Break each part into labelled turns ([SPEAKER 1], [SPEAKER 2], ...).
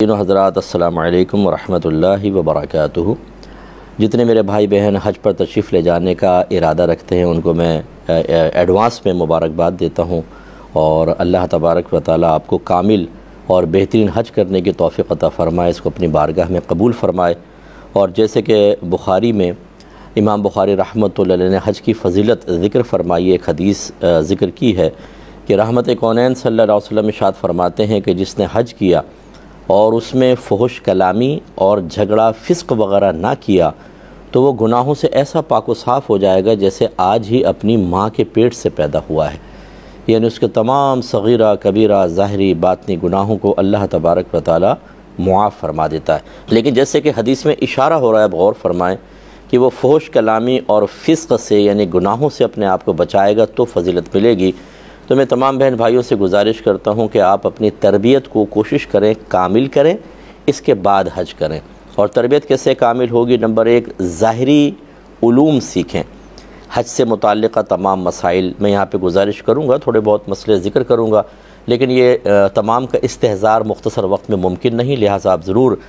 [SPEAKER 1] तीनों हज़रा अल्लाम वरहमल वबरक जितने मेरे भाई बहन हज पर तशरीफ़ ले जाने का इरादा रखते हैं उनको मैं एडवांस में मुबारकबाद देता हूँ और अल्लाह तबारक व ताली आपको कामिल और बेहतरीन हज करने की तोफ़ी अता फ़रमाए इसको अपनी बारगाह में कबूल फ़रमाए और जैसे कि बुखारी में इमाम बुखारी रहमत ने हज की फजीलत ज़िक्र फरमाई एक हदीस ज़िक्र की है कि रहमत कौन सल्ला वसम शाद फरमाते हैं कि जिसने हज किया और उसमें फहश कलामी और झगड़ा फिस्क वगैरह ना किया तो वो गुनाहों से ऐसा पाको साफ़ हो जाएगा जैसे आज ही अपनी माँ के पेट से पैदा हुआ है यानी उसके तमाम सगीरा कबीरा ज़ाहरी बातनी गुनाहों को अल्लाह तबारक व ताली मुआफ़ फरमा देता है लेकिन जैसे कि हदीस में इशारा हो रहा है गौर फरमाएँ कि वो फ़ोश कलामी और फ़िस्क से यानी गुनाहों से अपने आप को बचाएगा तो फजीलत मिलेगी तो मैं तमाम बहन भाइयों से गुजारिश करता हूँ कि आप अपनी तरबियत को कोशिश करें कामिल करें इसके बाद हज करें और तरबियत कैसे कामिल होगी नंबर एक ज़ाहरी ूम सीखें हज से मुतल तमाम मसाइल मैं यहाँ पर गुजारिश करूँगा थोड़े बहुत मसले ज़िक्र करूँगा लेकिन ये तमाम का इस्तेजार मुख्तसर वक्त में मुमकिन नहीं लिहाजा आप ज़रूर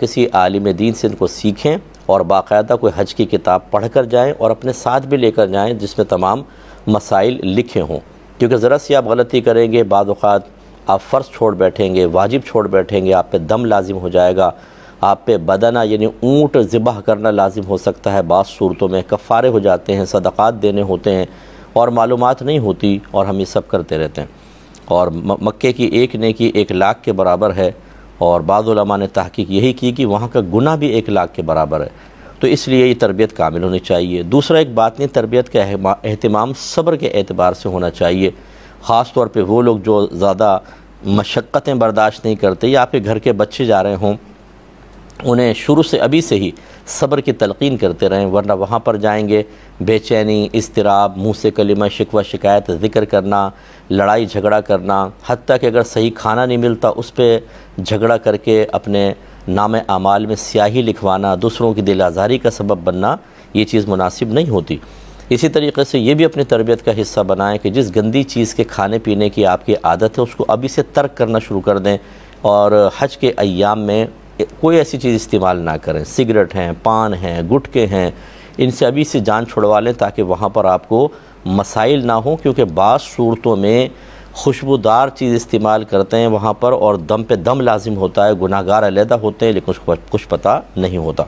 [SPEAKER 1] किसी आलिम दीन से इनको सीखें और बाकायदा कोई हज की किताब पढ़ कर जाएँ और अपने साथ भी लेकर जाएँ जिसमें तमाम मसाइल लिखे हों क्योंकि ज़रा सी आप गलती करेंगे बाद आप फ़र्ज़ छोड़ बैठेंगे वाजिब छोड़ बैठेंगे आप पे दम लाजिम हो जाएगा आप पे बदना यानी ऊँट ज़िबह करना लाजिम हो सकता है बाद सूरतों में कफ़ारे हो जाते हैं सदक़ात देने होते हैं और मालूम नहीं होती और हम ये सब करते रहते हैं और मक्के की एक नेकी एक लाख के बराबर है और बाद ने तहकीक यही की कि वहाँ का गुना भी एक लाख के बराबर है तो इसलिए ये तरबियत कामिल होनी चाहिए दूसरा एक बात नहीं तरबियत का अहतमाम सब्र के एतबार से होना चाहिए ख़ास तौर पर वो लोग जो ज़्यादा मशक्क़तें बर्दाश्त नहीं करते या आपके घर के बच्चे जा रहे हों उन्हें शुरू से अभी से ही सब्र की तलकिन करते रहें वरना वहाँ पर जाएंगे बेचैनी इसतराब मुँह से कलिमा शिकवा शिकायत ज़िक्र करना लड़ाई झगड़ा करना हती कि अगर सही खाना नहीं मिलता उस पर झगड़ा करके अपने नाम अमाल में स्याही लिखवाना दूसरों की दिल आज़ारी का सबब बनना ये चीज़ मुनासिब नहीं होती इसी तरीके से ये भी अपनी तरबियत का हिस्सा बनाएं कि जिस गंदी चीज़ के खाने पीने की आपकी आदत है उसको अभी से तर्क करना शुरू कर दें और हज के अयाम में कोई ऐसी चीज़ इस्तेमाल ना करें सिगरेट हैं पान हैं गुटके हैं इनसे अभी से जान छुड़वा लें ताकि वहाँ पर आपको मसाइल ना हो क्योंकि बाज़ सूरतों में खुशबूदार चीज़ इस्तेमाल करते हैं वहाँ पर और दम पे दम लाजिम होता है गुनागार अलहदा होते हैं लेकिन उसको कुछ पता नहीं होता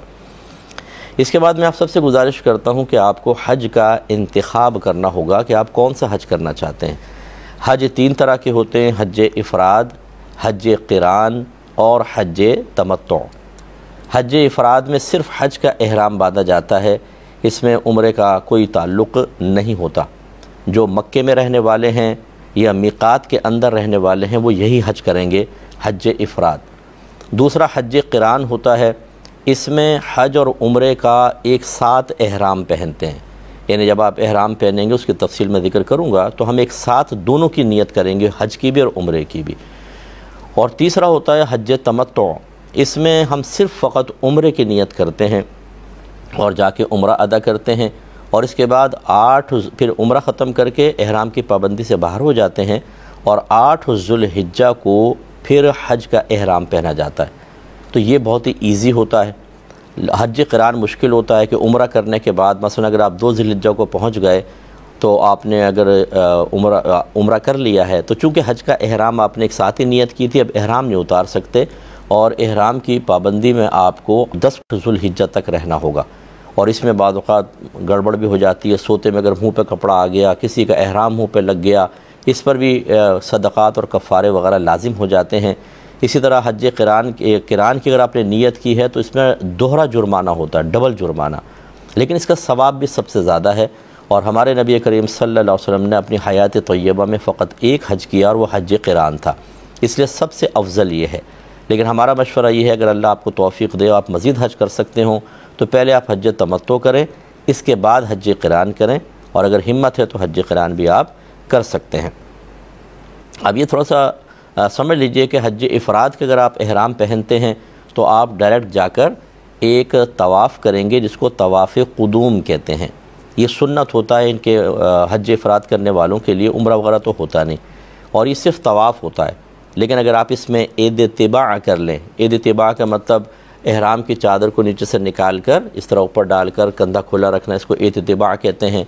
[SPEAKER 1] इसके बाद मैं आप सबसे गुजारिश करता हूँ कि आपको हज का इंतखब करना होगा कि आप कौन सा हज करना चाहते हैं हज तीन तरह के होते हैं हज अफराद हज किरान और हज तमत्तों हज अफराद में सिर्फ हज का अहराम बांधा जाता है इसमें उम्र का कोई ताल्लुक़ नहीं होता जो मक्के में रहने वाले हैं या मिकात के अंदर रहने वाले हैं वो यही हज करेंगे हज अफराद दूसरा हज किरान होता है इसमें हज और उम्र का एक साथ अहराम पहनते हैं यानी जब आप अहराम पहनेंगे उसकी तफसील में ज़िक्र करूँगा तो हम एक साथ दोनों की नीयत करेंगे हज की भी और उम्र की भी और तीसरा होता है हज तमत्तो इसमें हम सिर्फ़ फ़कत उम्र की नीयत करते हैं और जाके उम्र अदा करते हैं और इसके बाद आठ फिर उम्र ख़त्म करके अहराम की पाबंदी से बाहर हो जाते हैं और आठ जुल्हिज्जा को फिर हज का अहराम पहना जाता है तो ये बहुत ही ईजी होता है हज करार मुश्किल होता है कि उम्र करने के बाद मसलन अगर आप दो जिलज्जा को पहुँच गए तो आपने अगर उम्र उम्र कर लिया है तो चूँकि हज का अहराम आपने एक साथ ही नीयत की थी अब अहराम नहीं उतार सकते और अहराम की पाबंदी में आपको दस जुल्हिज्जा तक रहना होगा और इसमें बाज़ात गड़बड़ भी हो जाती है सोते में अगर मुँह पर कपड़ा आ गया किसी का अहराम मुँह पर लग गया इस पर भी सदक़ात और कफ़ारे वगैरह लाजिम हो जाते हैं इसी तरह हज किरान किरान की अगर आपने नीयत की है तो इसमें दोहरा जुर्माना होता है डबल जुर्माना लेकिन इसका सवाब भी सबसे ज़्यादा है और हमारे नबी करीम सल्लल्लाहु अलैहि वसल्लम ने अपनी हयात तयबा में फ़कत एक हज किया और वह हज किरान था इसलिए सबसे अफजल ये है लेकिन हमारा मशवरा ये है अगर अल्लाह आपको तोफ़ी दे आप मज़ीद हज कर सकते हों तो पहले आप हज तमत्तो करें इसके बाद हज करान करें और अगर हिम्मत है तो हज करान भी आप कर सकते हैं अब ये थोड़ा सा आ, समझ लीजिए कि हज अफराद के अगर आप अहराम पहनते हैं तो आप डायरेक्ट जाकर एक तवाफ़ करेंगे जिसको तवाफ़ कदूम कहते हैं ये सुन्नत होता है इनके हज अफराद करने वालों के लिए उम्र वगैरह तो होता नहीं और ये सिर्फ तवाफ़ होता है लेकिन अगर आप इसमें एद तिबा कर लें ऐद तिबा का मतलब एहराम की चादर को नीचे से निकाल कर इस तरह ऊपर डालकर कंधा खुला रखना इसको इतबा कहते हैं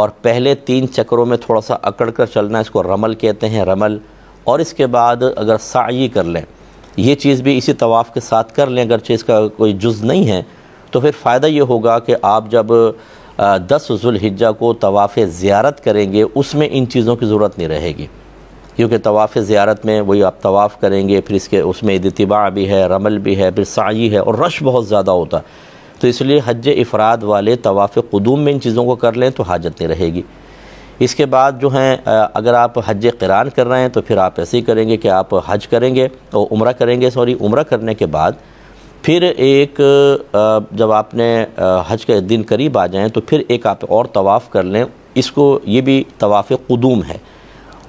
[SPEAKER 1] और पहले तीन चक्रों में थोड़ा सा अकड़ कर चलना इसको रमल कहते हैं रमल और इसके बाद अगर साई कर लें ये चीज़ भी इसी तवाफ़ के साथ कर लें अगरचे इसका कोई जुज़ नहीं है तो फिर फ़ायदा ये होगा कि आप जब दस जुल्हिज्जा को तवाफ़ ज़्यारत करेंगे उसमें इन चीज़ों की ज़रूरत नहीं रहेगी क्योंकि तवाफ़ ज़्यारत में वही आप तवाफ़ करेंगे फिर इसके उसमें इतबा भी है रमल भी है फिर साई है और रश बहुत ज़्यादा होता है तो इसलिए हज अफराद वाले तवाफ़ कदूम में इन चीज़ों को कर लें तो हाजत नहीं रहेगी इसके बाद जो हैं अगर आप हज करान कर रहे हैं तो फिर आप ऐसे ही करेंगे कि आप हज करेंगे तो उम्र करेंगे सॉरी उम्र करने के बाद फिर एक जब आपने हज के दिन करीब आ जाएं तो फिर एक आप और तवाफ़ कर लें इसको ये भी तवाफ़ कदूम है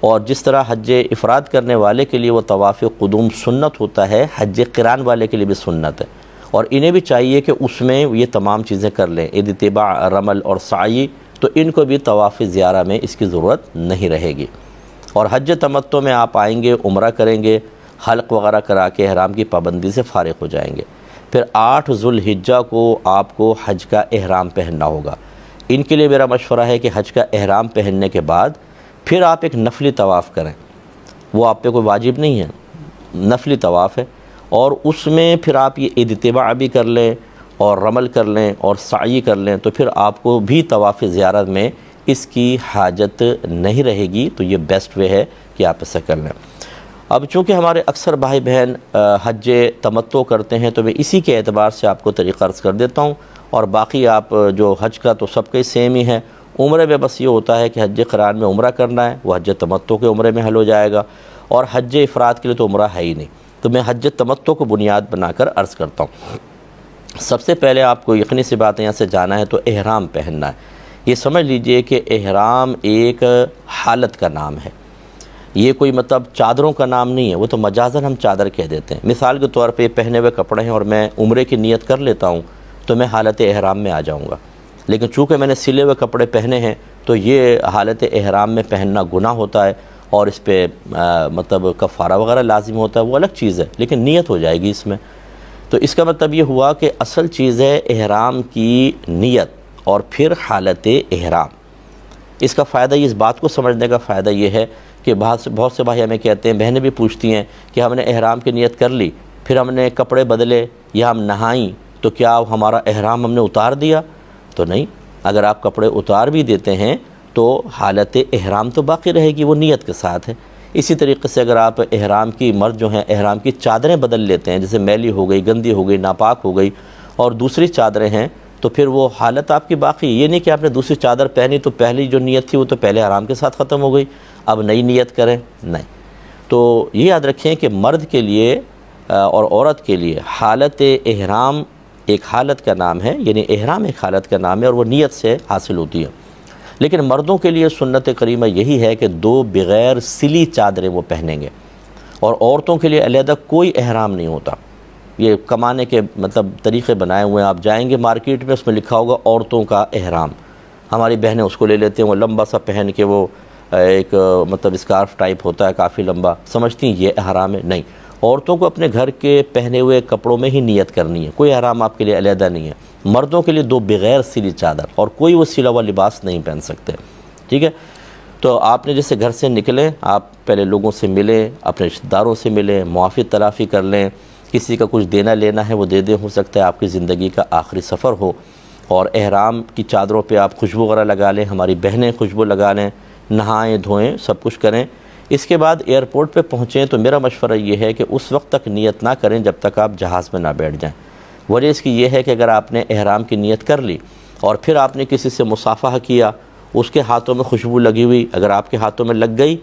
[SPEAKER 1] और जिस तरह हज अफराद करने वाले के लिए वो तवाफ़ कदूम सुन्नत होता है हज किरान वाले के लिए भी सुन्नत है और इन्हें भी चाहिए कि उसमें ये तमाम चीज़ें कर लें तबा रमल और साई तो इनको भी तवाफ़ ज़्यारा में इसकी ज़रूरत नहीं रहेगी और हज तमत्तों में आप आएंगे उम्र करेंगे हल्क वगैरह करा के अहराम की पाबंदी से फ़ारग हो जाएंगे फिर आठ जुल्हिजा को आपको हज का एहराम पहनना होगा इनके लिए मेरा मशवरा है कि हज का अहराम पहनने के बाद फिर आप एक नफली तवाफ़ करें वो आप पे कोई वाजिब नहीं है नफली तवाफ़ है और उसमें फिर आप ये इतबा भी कर लें और रमल कर लें और साई कर लें तो फिर आपको भी तवाफ़ ज़्यारत में इसकी हाजत नहीं रहेगी तो ये बेस्ट वे है कि आप ऐसा कर लें अब चूँकि हमारे अक्सर भाई बहन हज तमत्तो करते हैं तो मैं इसी के अतबार से आपको तरीक़ा अर्ज़ कर देता हूँ और बाकी आप जो हज का तो सबके सेम ही है उम्र में बस ये होता है कि हज करार में उम्र करना है वह हज तमत्तों के उम्र में हल हो जाएगा और हज अफराद के लिए तो उम्र है ही नहीं तो मैं हज तमत्तों को बुनियाद बनाकर अर्ज़ करता हूँ सबसे पहले आपको यखनी सी बात यहाँ से जाना है तो एहराम पहनना है ये समझ लीजिए कि एहराम एक हालत का नाम है ये कोई मतलब चादरों का नाम नहीं है वो तो मजाजन हम चादर कह देते हैं मिसाल के तौर पे पहने हुए कपड़े हैं और मैं उम्र की नीयत कर लेता हूँ तो मैं हालत एहराम में आ जाऊँगा लेकिन चूँकि मैंने सिले हुए कपड़े पहने हैं तो ये हालत एहराम में पहनना गुना होता है और इस पर मतलब कफ़ारा वगैरह लाजिम होता है वो अलग चीज़ है लेकिन नीयत हो जाएगी इसमें तो इसका मतलब ये हुआ कि असल चीज़ है एहराम की नीयत और फिर हालत एहराम इसका फ़ायदा इस बात को समझने का फ़ायदा ये है कि बहुत से बहुत से भाई हमें कहते हैं बहनें भी पूछती हैं कि हमने एहराम की नीयत कर ली फिर हमने कपड़े बदले या हम नहाई तो क्या हमारा एहराम हमने उतार दिया तो नहीं अगर आप कपड़े उतार भी देते हैं तो हालत एहराम तो बाकी रहेगी वो नीयत के साथ है इसी तरीके से अगर आप एहराम की मर्द जो हैं एहराम की चादरें बदल लेते हैं जैसे मैली हो गई गंदी हो गई नापाक हो गई और दूसरी चादरें हैं तो फिर वो हालत आपकी बाकी ये नहीं कि आपने दूसरी चादर पहनी तो पहली जो नीयत थी वो तो पहले आराम के साथ ख़त्म हो गई अब नई नीयत करें नहीं तो ये याद रखें कि मर्द के लिए और औरत के लिए हालत एहराम एक हालत का नाम है यानी एहराम एक हालत का नाम है और वो नीयत से हासिल होती है लेकिन मर्दों के लिए सुन्नत करीमा यही है कि दो बग़ैर सिली चादरें वो पहनेंगे और औरतों के लिए अलहदा कोई अहराम नहीं होता ये कमाने के मतलब तरीक़े बनाए हुए हैं आप जाएंगे मार्केट में उसमें लिखा होगा औरतों का अहराम हमारी बहनें उसको ले लेते हैं वो लंबा सा पहन के वो एक मतलब स्कार्फ़ टाइप होता है काफ़ी लंबा समझती हैं ये अहराम है नहीं औरतों को अपने घर के पहने हुए कपड़ों में ही नियत करनी है कोई आराम आपके लिए अलहदा नहीं है मर्दों के लिए दो बगैर सिली चादर और कोई वो सिला हुआ लिबास नहीं पहन सकते ठीक है तो आपने जैसे घर से निकलें आप पहले लोगों से मिलें अपने रिश्तेदारों से मिलें मुआफ़ी तलाफ़ी कर लें किसी का कुछ देना लेना है वो दे दें हो सकता है आपकी ज़िंदगी का आखिरी सफ़र हो और अहराम की चादरों पे आप खुशबू वगैरह लगा लें हमारी बहनें खुशबू लगा लें नहाएं धोएं सब कुछ करें इसके बाद एयरपोर्ट पे पहुँचें तो मेरा मशवरा ये है कि उस वक्त तक नीयत ना करें जब तक आप जहाज़ में ना बैठ जाएँ वजह इसकी यह है कि अगर आपने अहराम की नीयत कर ली और फिर आपने किसी से मुसाफा किया उसके हाथों में खुशबू लगी हुई अगर आपके हाथों में लग गई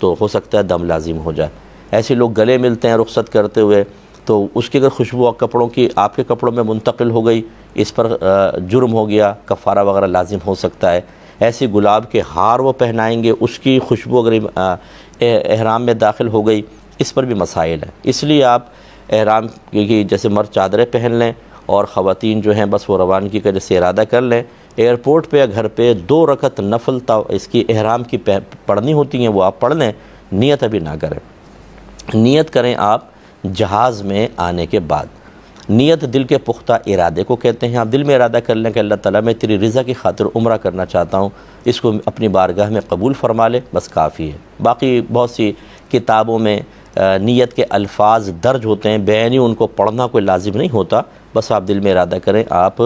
[SPEAKER 1] तो हो सकता है दम लाजिम हो जाए ऐसे लोग गले मिलते हैं रुख्सत करते हुए तो उसकी अगर खुशबू और कपड़ों की आपके कपड़ों में मुंतकिल हो गई इस पर जुर्म हो गया कफ़ारा वगैरह लाजिम हो सकता है ऐसी गुलाब के हार वो पहनाएंगे उसकी खुशबू अगर एहराम में दाखिल हो गई इस पर भी मसाइल हैं इसलिए आप अहराम की जैसे मर्द चादरें पहन लें और ख़वान जो हैं बस वो रवानगी का जैसे इरादा कर लें एयरपोर्ट पे या घर पे दो रकत नफल इसकी अहराम की पढ़नी होती हैं वो आप पढ़ लें नीयत अभी ना करें नीयत करें आप जहाज़ में आने के बाद नीयत दिल के पुख्ता इरादे को कहते हैं आप दिल में इरादा कर लें कि अल्लाह ताला मैं तेरी रज़ा की खातिर उम्र करना चाहता हूँ इसको अपनी बारगाह में कबूल फरमा ले बस काफ़ी है बाकी बहुत सी किताबों में नीयत के अल्फाज दर्ज होते हैं बैनी उनको पढ़ना कोई लाजिम नहीं होता बस आप दिल में इरादा करें आप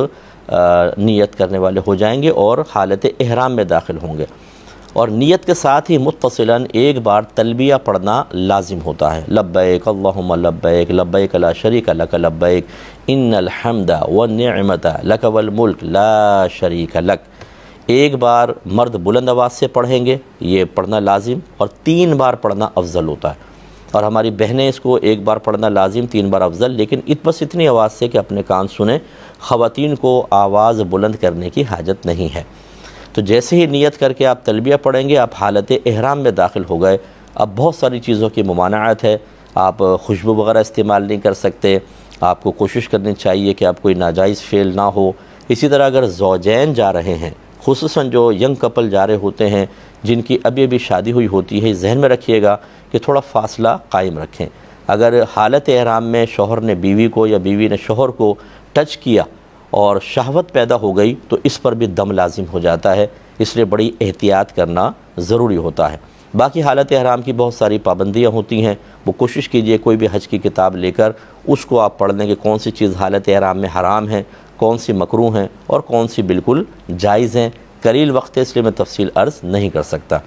[SPEAKER 1] नीयत करने वाले हो जाएंगे और हालत अहराम में दाखिल होंगे और नियत के साथ ही मुतसिला एक बार तलबिया पढ़ना लाजिम होता है लब्बैक अल्लाहुम्मा लब्बैक लब्बैक ला शरीक लक लब्बैक इन्नल हमदा व नियमत लक वल मुल्क ला शरीक लक एक बार मर्द बुलंद आवाज़ से पढ़ेंगे ये पढ़ना लाजिम और तीन बार पढ़ना अफजल होता है और हमारी बहनें इसको एक बार पढ़ना लाजिम तीन बार अफजल लेकिन इत बस इतनी आवाज़ से कि अपने कान सुने ख़वातीन को आवाज़ बुलंद करने की हाजत नहीं है तो जैसे ही नीयत करके आप तलबिया पढ़ेंगे आप हालत एहराम में दाखिल हो गए अब बहुत सारी चीज़ों की ममानात है आप खुशबू वगैरह इस्तेमाल नहीं कर सकते आपको कोशिश करनी चाहिए कि आप कोई नाजायज़ फेल ना हो इसी तरह अगर जोजैन जा रहे हैं खूस जो यंग कपल जा रहे होते हैं जिनकी अभी अभी शादी हुई होती है जहन में रखिएगा कि थोड़ा फासला कायम रखें अगर हालत एहराम में शोहर ने बीवी को या बीवी ने शोहर को टच किया और शहवत पैदा हो गई तो इस पर भी दम लाजिम हो जाता है इसलिए बड़ी एहतियात करना ज़रूरी होता है बाकी हालत हराम की बहुत सारी पाबंदियाँ होती हैं वो कोशिश कीजिए कोई भी हज की किताब लेकर उसको आप पढ़ लेंगे कौन सी चीज़ हालत हराम में हराम है कौन सी मकरू हैं और कौन सी बिल्कुल जायज़ हैं करील वक्त इसलिए मैं तफसील अर्ज़ नहीं कर सकता